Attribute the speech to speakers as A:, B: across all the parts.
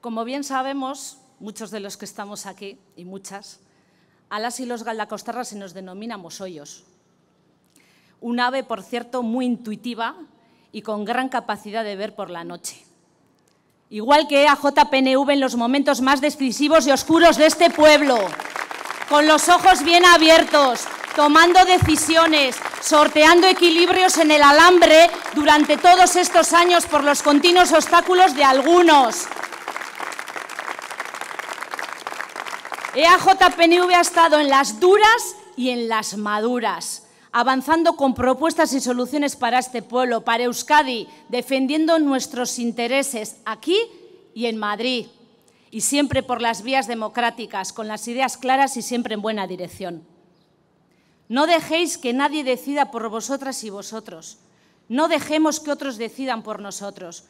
A: Como bien sabemos, muchos de los que estamos aquí, y muchas, a las y los galdacostarras se nos denominamos hoyos. Un ave, por cierto, muy intuitiva y con gran capacidad de ver por la noche. Igual que a JPNV en los momentos más decisivos y oscuros de este pueblo, con los ojos bien abiertos, tomando decisiones, sorteando equilibrios en el alambre durante todos estos años por los continuos obstáculos de algunos, EAJPNV ha estado en las duras y en las maduras, avanzando con propuestas y soluciones para este pueblo, para Euskadi, defendiendo nuestros intereses aquí y en Madrid, y siempre por las vías democráticas, con las ideas claras y siempre en buena dirección. No dejéis que nadie decida por vosotras y vosotros. No dejemos que otros decidan por nosotros.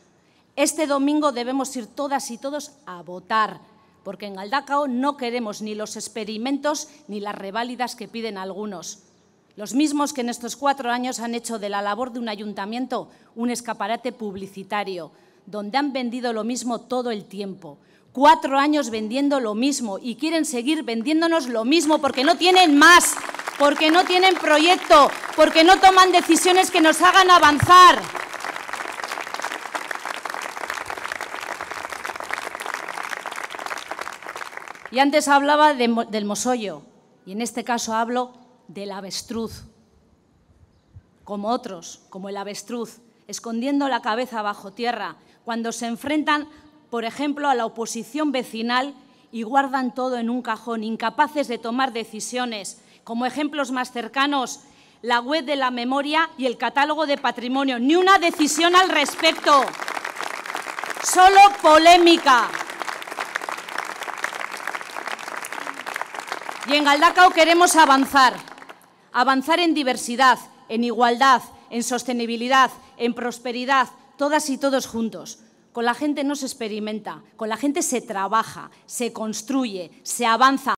A: Este domingo debemos ir todas y todos a votar porque en Galdacao no queremos ni los experimentos ni las reválidas que piden algunos. Los mismos que en estos cuatro años han hecho de la labor de un ayuntamiento un escaparate publicitario, donde han vendido lo mismo todo el tiempo. Cuatro años vendiendo lo mismo y quieren seguir vendiéndonos lo mismo porque no tienen más, porque no tienen proyecto, porque no toman decisiones que nos hagan avanzar. Y antes hablaba del mosollo, y en este caso hablo del avestruz, como otros, como el avestruz, escondiendo la cabeza bajo tierra, cuando se enfrentan, por ejemplo, a la oposición vecinal y guardan todo en un cajón, incapaces de tomar decisiones. Como ejemplos más cercanos, la web de la memoria y el catálogo de patrimonio. Ni una decisión al respecto. Solo polémica. Y en Galdacao queremos avanzar, avanzar en diversidad, en igualdad, en sostenibilidad, en prosperidad, todas y todos juntos. Con la gente no se experimenta, con la gente se trabaja, se construye, se avanza.